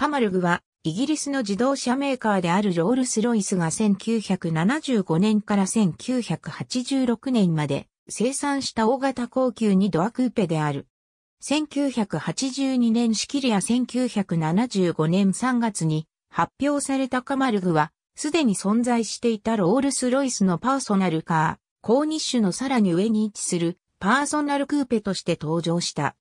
カマルグは、イギリスの自動車メーカーであるロールス・ロイスが1975年から1986年まで生産した大型高級2ドアクーペである。1982年りや1975年3月に発表されたカマルグは、すでに存在していたロールス・ロイスのパーソナルカー、高ニッシュのさらに上に位置するパーソナルクーペとして登場した。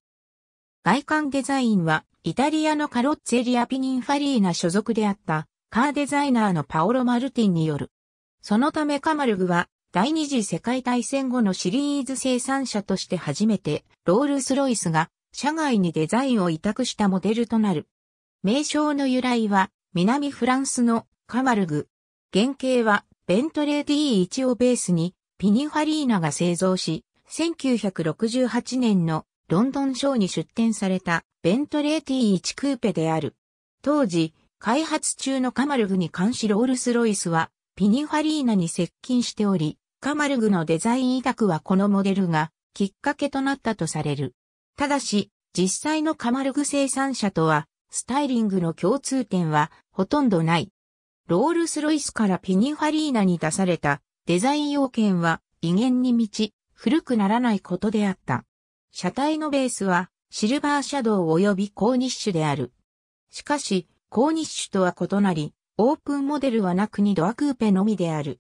外観デザインはイタリアのカロッツェリアピニンファリーナ所属であったカーデザイナーのパオロ・マルティンによる。そのためカマルグは第二次世界大戦後のシリーズ生産者として初めてロールス・ロイスが社外にデザインを委託したモデルとなる。名称の由来は南フランスのカマルグ。原型はベントレー D1 をベースにピニファリーナが製造し、1968年のロンドンショーに出展されたベントレー T1 クーペである。当時、開発中のカマルグに関しロールス・ロイスはピニファリーナに接近しており、カマルグのデザイン委託はこのモデルがきっかけとなったとされる。ただし、実際のカマルグ生産者とは、スタイリングの共通点はほとんどない。ロールス・ロイスからピニファリーナに出されたデザイン要件は威厳に満ち、古くならないことであった。車体のベースはシルバーシャドウ及びコーニッシュである。しかし、コーニッシュとは異なり、オープンモデルはなくにドアクーペのみである。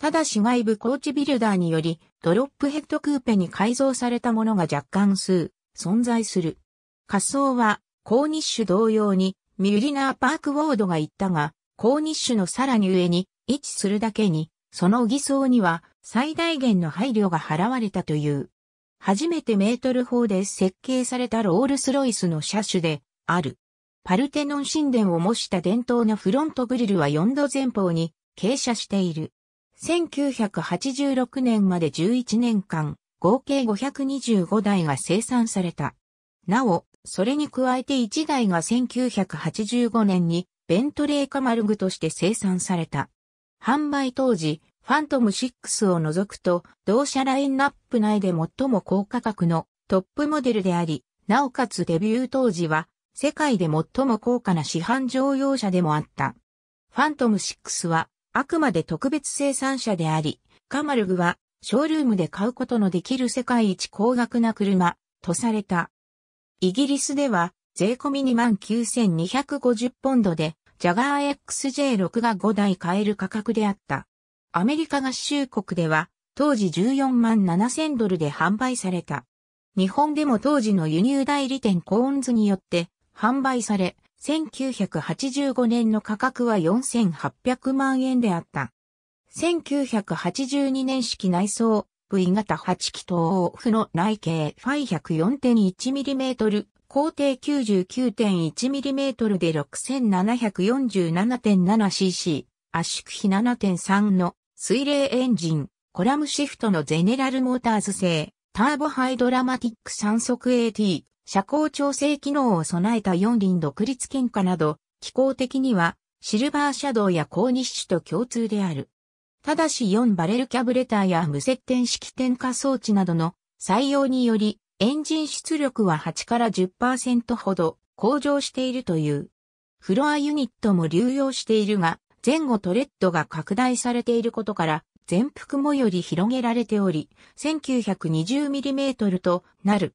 ただし外部コーチビルダーにより、ドロップヘッドクーペに改造されたものが若干数、存在する。仮想は、コーニッシュ同様に、ミュリナーパークウォードが言ったが、コーニッシュのさらに上に位置するだけに、その偽装には最大限の配慮が払われたという。初めてメートル法で設計されたロールスロイスの車種である。パルテノン神殿を模した伝統のフロントグリルは4度前方に傾斜している。1986年まで11年間、合計525台が生産された。なお、それに加えて1台が1985年にベントレーカマルグとして生産された。販売当時、ファントム6を除くと、同社ラインナップ内で最も高価格のトップモデルであり、なおかつデビュー当時は、世界で最も高価な市販乗用車でもあった。ファントム6は、あくまで特別生産車であり、カマルグは、ショールームで買うことのできる世界一高額な車、とされた。イギリスでは、税込29,250ポンドで、ジャガー XJ6 が5台買える価格であった。アメリカ合衆国では、当時14万7000ドルで販売された。日本でも当時の輸入代理店コーンズによって販売され、1985年の価格は4800万円であった。1982年式内装 V 型8気筒オフの内径 Φ104.1mm 高低 99.1mm で 6747.7cc 圧縮比7.3の水冷エンジン、コラムシフトのゼネラルモーターズ製、ターボハイドラマティック3速 AT、車高調整機能を備えた4輪独立喧嘩など、機構的には、シルバーシャドウや高日種と共通である。ただし4バレルキャブレターや無接点式点火装置などの採用により、エンジン出力は8から10%ほど向上しているという。フロアユニットも流用しているが、前後トレッドが拡大されていることから、全幅もより広げられており、1920mm となる。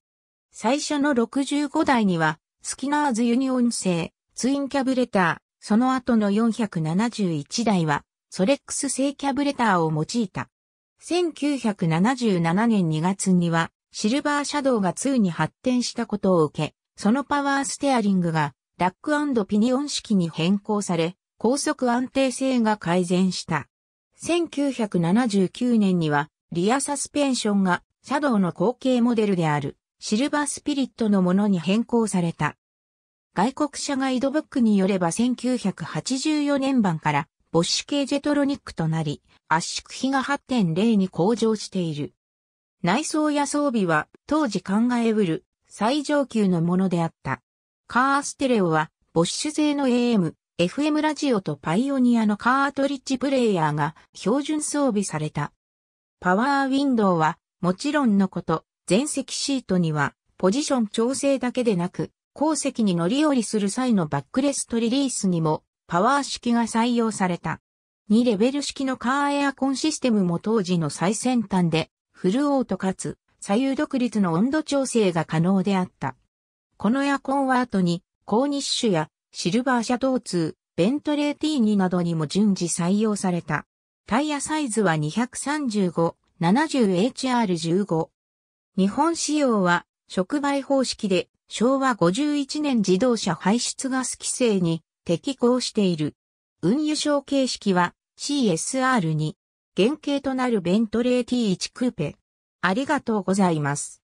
最初の65台には、スキナーズユニオン製、ツインキャブレター、その後の471台は、ソレックス製キャブレターを用いた。1977年2月には、シルバーシャドウが2に発展したことを受け、そのパワーステアリングが、ラックピニオン式に変更され、高速安定性が改善した。1979年にはリアサスペンションがシャドウの後継モデルであるシルバースピリットのものに変更された。外国車ガイドブックによれば1984年版からボッシュ系ジェトロニックとなり圧縮比が8.0に向上している。内装や装備は当時考えうる最上級のものであった。カーステレオはボッシュ製の AM、FM ラジオとパイオニアのカートリッジプレイヤーが標準装備された。パワーウィンドウは、もちろんのこと、前席シートには、ポジション調整だけでなく、後席に乗り降りする際のバックレストリリースにも、パワー式が採用された。2レベル式のカーエアコンシステムも当時の最先端で、フルオートかつ、左右独立の温度調整が可能であった。このエアコンは後に、高日種やシルバーシャトー2、ベントレーティーニなどにも順次採用された。タイヤサイズは 235-70HR15。日本仕様は触媒方式で昭和51年自動車排出ガス規制に適合している。運輸証形式は CSR2。原型となるベントレー T1 クーペ。ありがとうございます。